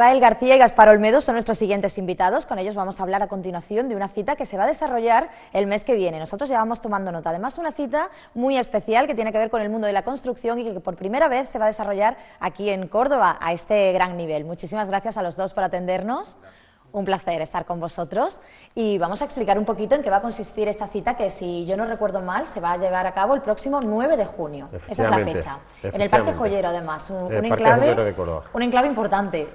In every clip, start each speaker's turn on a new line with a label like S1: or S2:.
S1: Israel García y Gaspar Olmedo son nuestros siguientes invitados. Con ellos vamos a hablar a continuación de una cita que se va a desarrollar el mes que viene. Nosotros llevamos tomando nota. Además, una cita muy especial que tiene que ver con el mundo de la construcción y que por primera vez se va a desarrollar aquí en Córdoba a este gran nivel. Muchísimas gracias a los dos por atendernos. Un placer estar con vosotros y vamos a explicar un poquito en qué va a consistir esta cita que, si yo no recuerdo mal, se va a llevar a cabo el próximo 9 de junio. Esa es la fecha. En el Parque Joyero, además, un enclave, un enclave importante.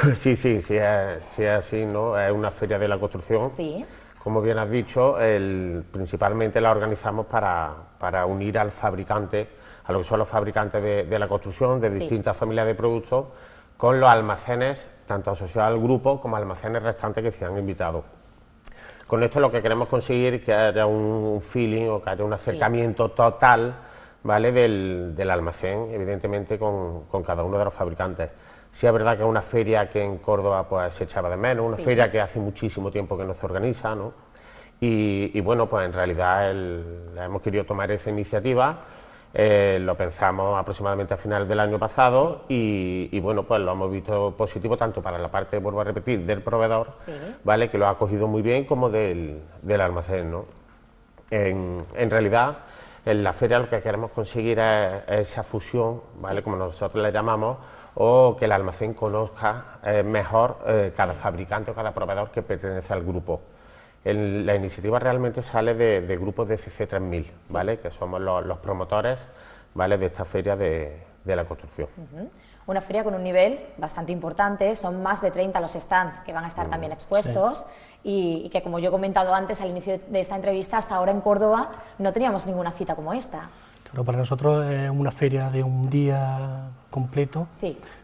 S2: Sí, sí, sí es, así, ¿no? Es una feria de la construcción. Sí. Como bien has dicho, principalmente la organizamos para, unir al fabricante, a lo que son los fabricantes de, la construcción, de distintas familias de productos, con los almacenes, tanto asociados al grupo como almacenes restantes que se han invitado. Con esto lo que queremos conseguir es que haya un feeling o que haya un acercamiento total ¿vale? Del, almacén, evidentemente, con cada uno de los fabricantes. ...si es verdad que es una feria que en Córdoba pues, se echaba de menos, una feria que hace muchísimo tiempo que no se organiza, ¿no? Y, bueno, pues en realidad hemos querido tomar esa iniciativa, eh, lo pensamos aproximadamente a final del año pasado y, bueno, pues lo hemos visto positivo tanto para la parte, vuelvo a repetir, del proveedor, ¿vale? Que lo ha cogido muy bien, como del, almacén, ¿no? en realidad en la feria lo que queremos conseguir es, esa fusión, ¿vale? Como nosotros la llamamos, o que el almacén conozca eh, mejor eh, cada fabricante o cada proveedor que pertenece al grupo. la iniciativa realmente sale de, grupos de CC3000, ¿vale? Que somos los, promotores, De esta feria de, la construcción
S1: una feria con un nivel bastante importante, son más de 30 los stands que van a estar oh, también expuestos y, que como yo he comentado antes al inicio de esta entrevista, hasta ahora en Córdoba no teníamos ninguna cita como esta.
S3: Claro, para nosotros es una feria de un día completo,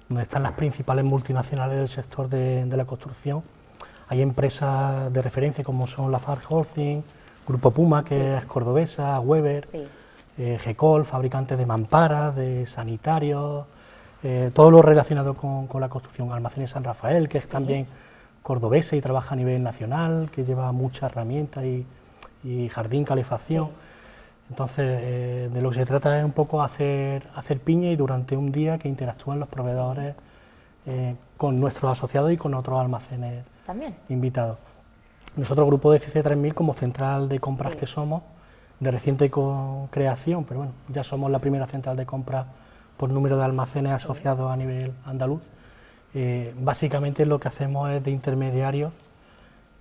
S3: donde están las principales multinacionales del sector de, la construcción. Hay empresas de referencia como son la Far Holding, Grupo Puma, que es cordobesa, Weber, eh, GECOL, fabricantes de mamparas, de sanitarios, eh, todo lo relacionado con, la construcción. Almacenes San Rafael, que es también cordobesa y trabaja a nivel nacional, que lleva muchas herramientas y, jardín, calefacción. Entonces, eh, de lo que se trata es un poco hacer, hacer piña y durante un día que interactúan los proveedores eh, con nuestros asociados y con otros almacenes también. invitados. Nosotros, grupo de CC3000, como central de compras que somos, de reciente creación, pero bueno, ya somos la primera central de compras por número de almacenes asociados a nivel andaluz. Eh, básicamente lo que hacemos es de intermediario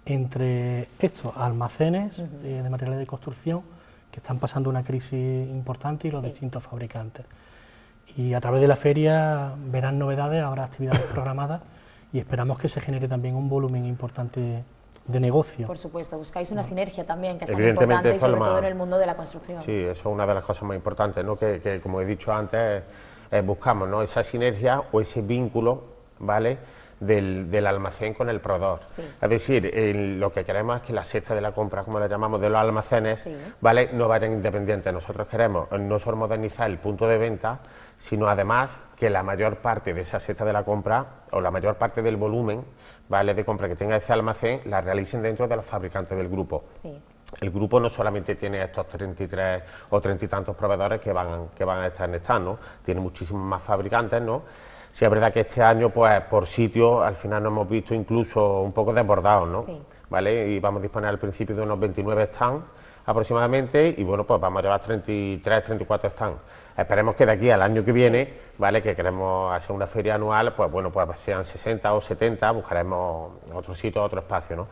S3: entre estos almacenes eh, de materiales de construcción que están pasando una crisis importante y los distintos fabricantes. Y a través de la feria verán novedades, habrá actividades programadas y esperamos que se genere también un volumen importante de negocio.
S1: Por supuesto, buscáis una ah. sinergia también, que es tan importante, sobre todo en el mundo de la construcción. Sí,
S2: eso es una de las cosas más importantes, ¿no? que, que como he dicho antes, eh, buscamos ¿no? esa sinergia o ese vínculo, ¿vale?, del, almacén con el proveedor. Es decir, lo que queremos es que la cesta de la compra, como la llamamos, de los almacenes, ¿vale? no vayan independientes. Nosotros queremos no solo modernizar el punto de venta, sino además que la mayor parte de esa cesta de la compra o la mayor parte del volumen ¿vale? de compra que tenga ese almacén la realicen dentro de los fabricantes del grupo. El grupo no solamente tiene estos 33 o 30 y tantos proveedores que van, que van a estar en esta, ¿no? Tiene muchísimos más fabricantes, ¿no? Sí, es verdad que este año, pues por sitio, al final nos hemos visto incluso un poco desbordados, ¿no? Sí. ¿Vale? Y vamos a disponer al principio de unos 29 stands aproximadamente y bueno, pues vamos a llevar 33, 34 stands. Esperemos que de aquí al año que viene, ¿vale? Que queremos hacer una feria anual, pues bueno, pues sean 60 o 70, buscaremos otro sitio, otro espacio, ¿no?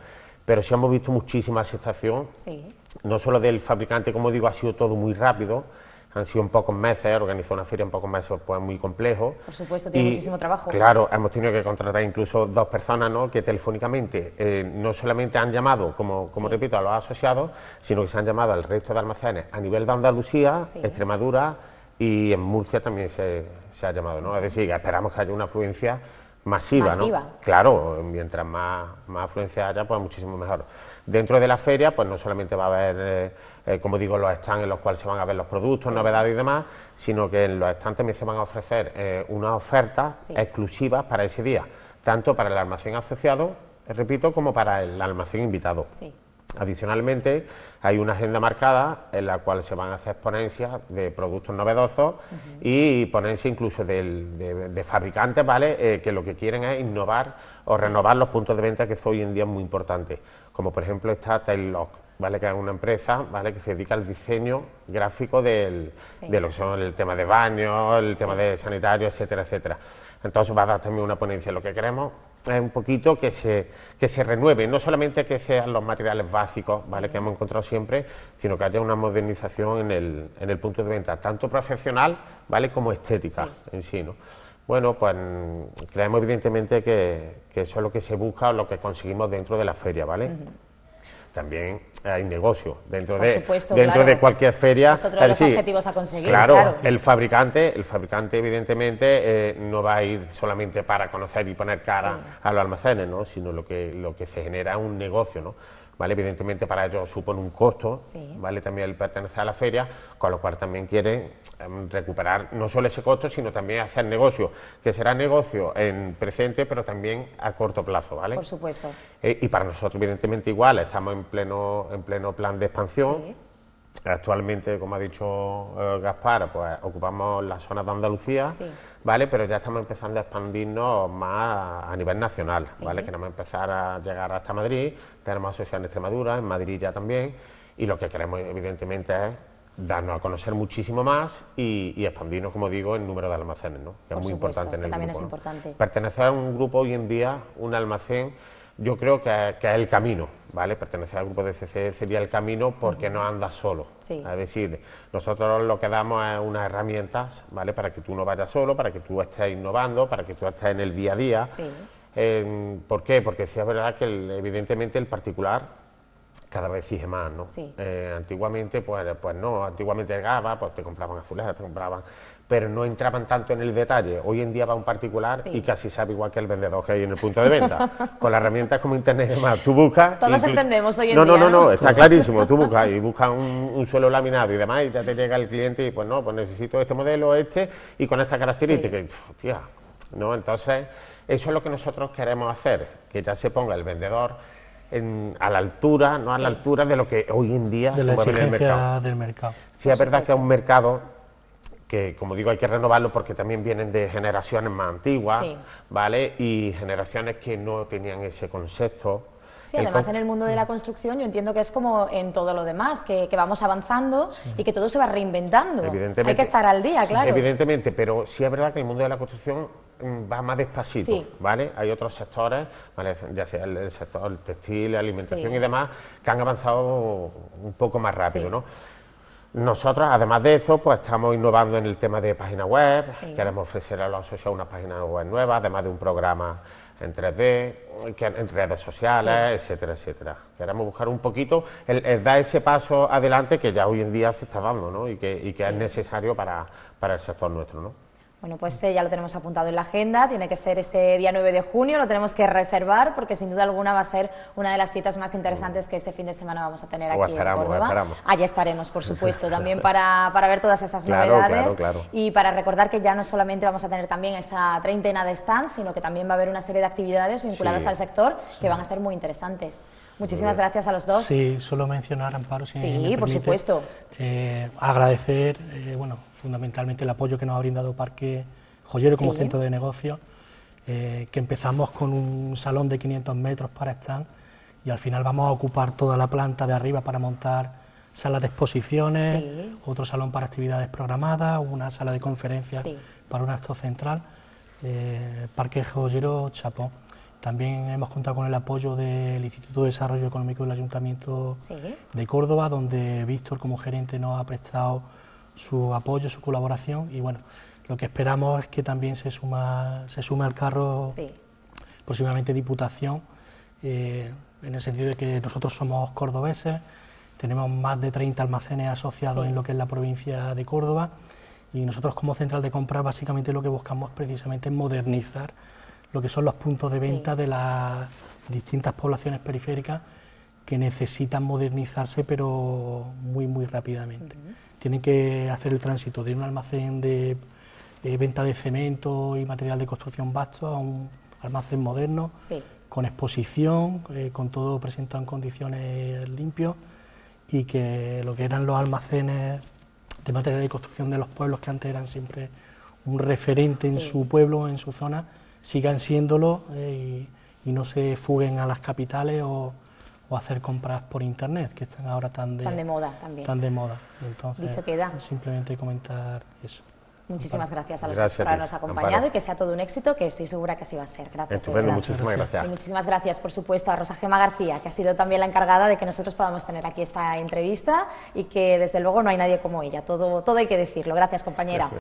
S2: Pero sí hemos visto muchísima aceptación, sí. no solo del fabricante, como digo, ha sido todo muy rápido, han sido en pocos meses, organizó una feria en pocos meses, pues muy complejo.
S1: Por supuesto, tiene y, muchísimo trabajo. Claro,
S2: hemos tenido que contratar incluso dos personas, ¿no? Que telefónicamente eh, no solamente han llamado, como, como repito, a los asociados, sino que se han llamado al resto de almacenes a nivel de Andalucía, Extremadura y en Murcia también se, ha llamado, ¿no? Es decir, esperamos que haya una afluencia Masiva, ¿no? Claro, mientras más, más afluencia haya, pues muchísimo mejor. Dentro de la feria, pues no solamente va a haber, eh, eh, como digo, los stands en los cuales se van a ver los productos, novedades y demás, sino que en los stands también se van a ofrecer eh, unas ofertas exclusivas para ese día, tanto para el almacén asociado, repito, como para el almacén invitado. Sí. Adicionalmente, hay una agenda marcada en la cual se van a hacer ponencias de productos novedosos y ponencias incluso de, fabricantes, ¿vale? Eh, que lo que quieren es innovar o renovar los puntos de venta que hoy en día muy importante. Como por ejemplo está Tailock, ¿vale? Que es una empresa, ¿vale? Que se dedica al diseño gráfico del, de lo que son el tema de baños, el tema de sanitario, etcétera, etcétera. Entonces va a dar también una ponencia. Lo que queremos un poquito que se, que se renueve, no solamente que sean los materiales básicos ¿vale? que hemos encontrado siempre, sino que haya una modernización en el, punto de venta, tanto profesional ¿vale? como estética en sí. ¿no? Bueno, pues creemos evidentemente que, que, eso es lo que se busca, ...o lo que conseguimos dentro de la feria, ¿vale? también hay negocio dentro de dentro de cualquier feria es los objetivos a conseguir claro, el fabricante el fabricante evidentemente eh, no va a ir solamente para conocer y poner cara a los almacenes no sino lo que lo que se genera un negocio no ¿Vale? Evidentemente para ellos supone un costo, ¿vale? También el pertenecer a la feria, con lo cual también quieren em, recuperar no solo ese costo, sino también hacer negocio, que será negocio en presente, pero también a corto plazo, ¿vale? Por supuesto. Eh, y para nosotros, evidentemente, igual, estamos en en pleno, en pleno plan de expansión. Actualmente, como ha dicho eh, Gaspar, pues ocupamos las zonas de Andalucía, ¿vale? Pero ya estamos empezando a expandirnos más a, nivel nacional, Queremos empezar a llegar hasta Madrid, tenemos asociación en Extremadura, en Madrid ya también, y lo que queremos evidentemente es darnos a conocer muchísimo más y, expandirnos, como digo, en número de almacenes, es muy importante en el Pertenecer a un grupo hoy en día, un almacén, yo creo que, es el camino, ¿vale? Pertenecer al grupo de CC sería el camino porque no andas solo. Es decir, nosotros lo que damos es unas herramientas, ¿vale? Para que tú no vayas solo, para que tú estés innovando, para que tú estés en el día a día. Sí. ¿Por qué? Porque sí es verdad que evidentemente el particular cada vez exige más, ¿no? Sí. Eh, antiguamente, pues, pues no, antiguamente llegaba, ah, pues te compraban azulejas, te compraban, pero no entraban tanto en el detalle. Hoy en día va un particular y casi sabe igual que el vendedor que hay en el punto de venta. Con las herramientas como Internet y demás, tú buscas... Todos entendemos hoy en día. No, no, no, está clarísimo, tú buscas y buscas un, suelo laminado y demás y ya te llega el cliente y pues no, pues necesito este modelo, este y con estas características. tía, ¿no? Entonces, eso es lo que nosotros queremos hacer, que ya se ponga el vendedor a la altura, no a la altura de lo que hoy en día se mueve en el mercado. del Sí, es verdad que es un mercado que, como digo, hay que renovarlo porque también vienen de generaciones más antiguas, ¿vale? Y generaciones que no tenían ese concepto. Sí, además en el
S1: mundo de la construcción yo entiendo que es como en todo lo demás, que, vamos avanzando y que todo se va reinventando. Hay que estar al día, claro.
S2: Evidentemente, pero sí es verdad que el mundo de la construcción Mm, va más despacito, ¿vale? Hay otros sectores, ya sea el, sector textil, alimentación y demás, que han avanzado un poco más rápido, ¿no? Nosotros, además de eso, pues estamos innovando en el tema de página web, queremos ofrecer a los asociados una página web nueva, además de un programa en 3D, en redes sociales, etcétera, etcétera. Queremos buscar un poquito, el, dar ese paso adelante que ya hoy en día se está dando ¿no? y que, es necesario para, para el sector nuestro. ¿no?
S1: Bueno, pues eh, ya lo tenemos apuntado en la agenda, tiene que ser ese día 9 de junio, lo tenemos que reservar porque sin duda alguna va a ser una de las citas más interesantes que ese fin de semana vamos a tener aquí en Córdoba. Allí estaremos, por supuesto, también para, ver todas esas novedades y para recordar que ya no solamente vamos a tener también esa treintena de stands, sino que también va a haber una serie de actividades vinculadas al sector que van a ser muy interesantes. Muchísimas gracias a los dos.
S3: Sí, solo mencionar, Amparo, si Sí, por supuesto. Eh, agradecer, eh, bueno fundamentalmente el apoyo que nos ha brindado Parque Joyero como centro de negocios, eh, que empezamos con un salón de 500 metros para stand y al final vamos a ocupar toda la planta de arriba para montar salas de exposiciones, otro salón para actividades programadas, una sala de conferencias para un acto central. Eh, Parque Joyero Chapón. También hemos contado con el apoyo del Instituto de Desarrollo Económico del Ayuntamiento de Córdoba, donde Víctor como gerente nos ha prestado su apoyo, su colaboración y bueno, lo que esperamos es que también se suma, se suma al carro próximamente Diputación, eh, en el sentido de que nosotros somos cordobeses, tenemos más de 30 almacenes asociados en lo que es la provincia de Córdoba y nosotros como central de compra... básicamente lo que buscamos precisamente es modernizar lo que son los puntos de venta de las distintas poblaciones periféricas que necesitan modernizarse pero muy muy rápidamente tienen que hacer el tránsito de un almacén de eh, venta de cemento y material de construcción vasto a un almacén moderno, con exposición, eh, con todo presentado en condiciones limpios y que lo que eran los almacenes de material de construcción de los pueblos que antes eran siempre un referente en su pueblo, en su zona, sigan siéndolo eh, y, y, no se fuguen a las capitales o, o hacer compras por internet, que están ahora tan de, moda también. Tan de moda. Entonces, Dicho queda. Simplemente comentar eso.
S1: Muchísimas gracias a los que nos habernos acompañado y que sea todo un éxito, que estoy segura que así va a ser. Gracias. muchísimas gracias. Y muchísimas gracias, por supuesto, a Rosa Gema García, que ha sido también la encargada de que nosotros podamos tener aquí esta entrevista y que, desde luego, no hay nadie como ella. Todo, todo hay que decirlo. Gracias, compañera.